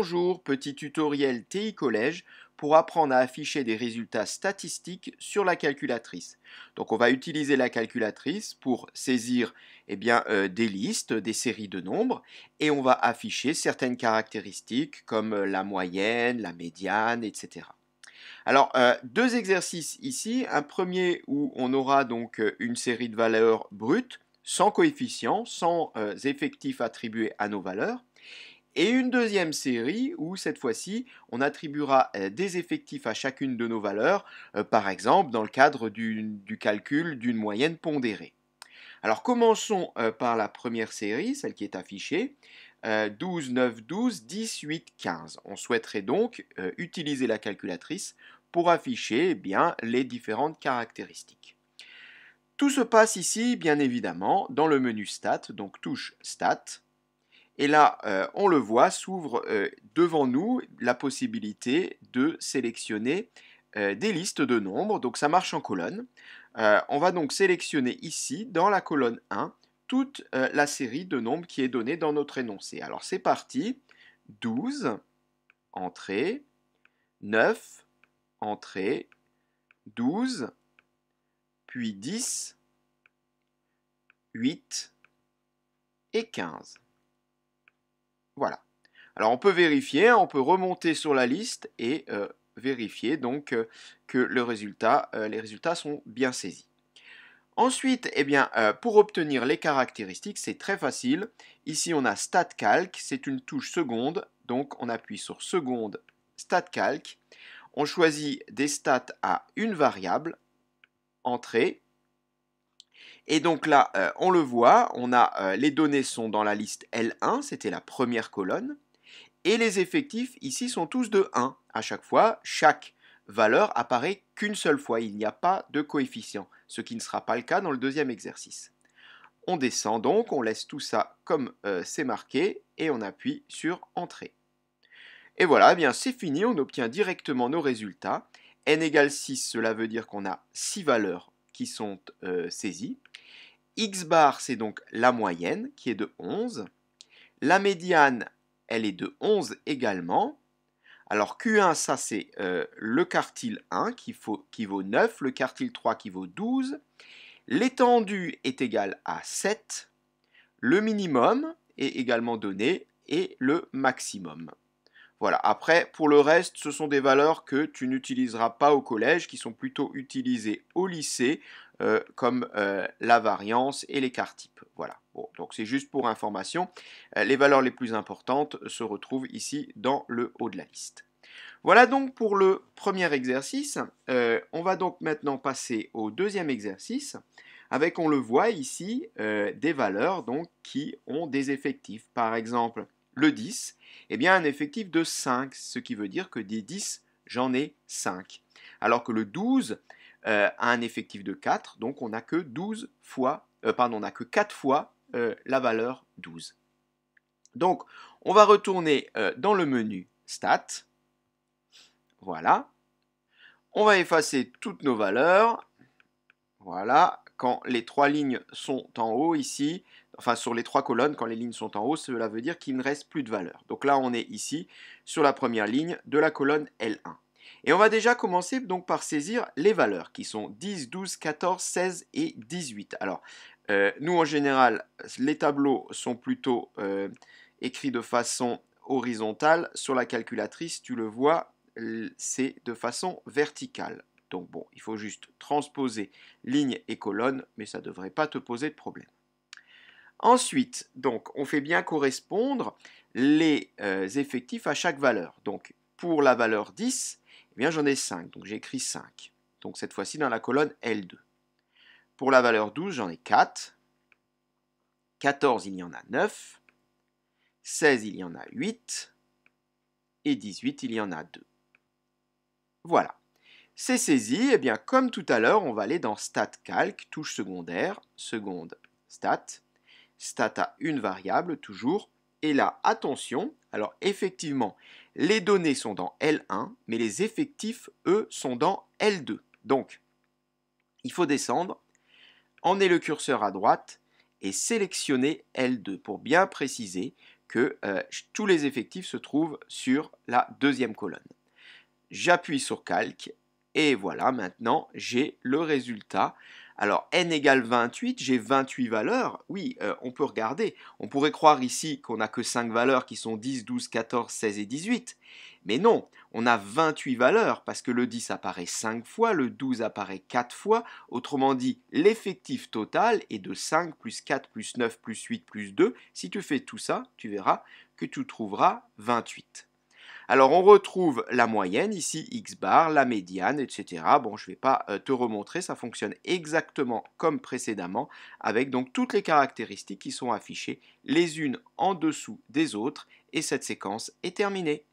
Bonjour, petit tutoriel TI Collège pour apprendre à afficher des résultats statistiques sur la calculatrice. Donc on va utiliser la calculatrice pour saisir eh bien, euh, des listes, des séries de nombres, et on va afficher certaines caractéristiques comme euh, la moyenne, la médiane, etc. Alors, euh, deux exercices ici. Un premier où on aura donc une série de valeurs brutes, sans coefficients, sans effectifs attribués à nos valeurs. Et une deuxième série où cette fois-ci on attribuera euh, des effectifs à chacune de nos valeurs, euh, par exemple dans le cadre du, calcul d'une moyenne pondérée. Alors commençons euh, par la première série, celle qui est affichée. 12, 9, 12, 10, 8, 15. On souhaiterait donc utiliser la calculatrice pour afficher eh bien, les différentes caractéristiques. Tout se passe ici, bien évidemment, dans le menu Stat », donc touche Stat ». Et là, euh, on le voit, s'ouvre euh, devant nous la possibilité de sélectionner euh, des listes de nombres. Donc ça marche en colonne. on va donc sélectionner ici, dans la colonne 1, toute la série de nombres qui est donnée dans notre énoncé. Alors c'est parti. 12, entrée. 9, entrée. 12, puis 10, 8 et 15. Voilà. Alors on peut vérifier, hein, on peut remonter sur la liste et euh, vérifier donc euh, que euh, les résultats sont bien saisis. Ensuite, eh bien, pour obtenir les caractéristiques, c'est très facile. Ici, on a StatCalc, c'est une touche seconde. Donc, on appuie sur seconde StatCalc. On choisit des stats à une variable, entrée, et donc là, euh, on le voit, euh, les données sont dans la liste L1, c'était la première colonne, et les effectifs ici sont tous de 1. À chaque fois, chaque valeur apparaît qu'une seule fois, il n'y a pas de coefficient, ce qui ne sera pas le cas dans le deuxième exercice. On descend donc, on laisse tout ça comme euh, c'est marqué et on appuie sur Entrée. Et voilà, eh c'est fini, on obtient directement nos résultats. n égale 6, cela veut dire qu'on a 6 valeurs qui sont saisies x bar, c'est donc la moyenne qui est de 11. La médiane, elle est de 11 également. Alors Q1, ça c'est euh, le quartile 1 qui, qui, vaut 9, le quartile 3 qui vaut 12. L'étendue est égale à 7. Le minimum est également donné et le maximum. Voilà, après, pour le reste, ce sont des valeurs que tu n'utiliseras pas au collège, qui sont plutôt utilisées au lycée. Euh, comme euh, la variance et l'écart type. Voilà. donc c'est juste pour information. Euh, les valeurs les plus importantes se retrouvent ici dans le haut de la liste. Voilà donc pour le premier exercice. on va donc maintenant passer au deuxième exercice avec, on le voit ici, des valeurs donc, qui ont des effectifs. Par exemple, le 10, eh bien un effectif de 5, ce qui veut dire que des 10, j'en ai 5. Alors que le 12, à euh, un effectif de 4, donc on n'a que 12 fois, euh, on n'a que 4 fois euh, la valeur 12. Donc on va retourner dans le menu Stat, Voilà. On va effacer toutes nos valeurs. Voilà. Quand les trois lignes sont en haut ici, enfin sur les trois colonnes, quand les lignes sont en haut, cela veut dire qu'il ne reste plus de valeur. Donc là, on est ici sur la première ligne de la colonne L1. Et on va déjà commencer donc par saisir les valeurs qui sont 10, 12, 14, 16 et 18. Alors, euh, nous en général, les tableaux sont plutôt euh, écrits de façon horizontale. Sur la calculatrice, tu le vois, c'est de façon verticale. Donc bon, il faut juste transposer lignes et colonnes, mais ça ne devrait pas te poser de problème. Ensuite, donc, on fait bien correspondre les euh, effectifs à chaque valeur. Donc, pour la valeur 10, eh bien, j'en ai 5, donc j'écris écrit 5. Donc cette fois-ci dans la colonne L2. Pour la valeur 12, j'en ai 4. 14, il y en a 9. 16, il y en a 8. Et 18, il y en a 2. Voilà. C'est saisi. Et eh bien, comme tout à l'heure, on va aller dans Stat Calc, touche secondaire, seconde Stat. Stat a une variable, toujours. Et là, attention. Alors, effectivement, les données sont dans L1, mais les effectifs, eux, sont dans L2. Donc, il faut descendre, emmener le curseur à droite et sélectionner L2 pour bien préciser que euh, tous les effectifs se trouvent sur la deuxième colonne. J'appuie sur Calque et voilà, maintenant j'ai le résultat alors n égale 28, j'ai 28 valeurs. Oui, euh, on peut regarder. On pourrait croire ici qu'on n'a que 5 valeurs qui sont 10, 12, 14, 16 et 18. Mais non, on a 28 valeurs parce que le 10 apparaît 5 fois, le 12 apparaît 4 fois. Autrement dit, l'effectif total est de 5 plus 4 plus 9 plus 8 plus 2. Si tu fais tout ça, tu verras que tu trouveras 28. Alors on retrouve la moyenne, ici x bar, la médiane, etc. Bon, je ne vais pas euh, te remontrer, ça fonctionne exactement comme précédemment, avec donc toutes les caractéristiques qui sont affichées les unes en dessous des autres, et cette séquence est terminée.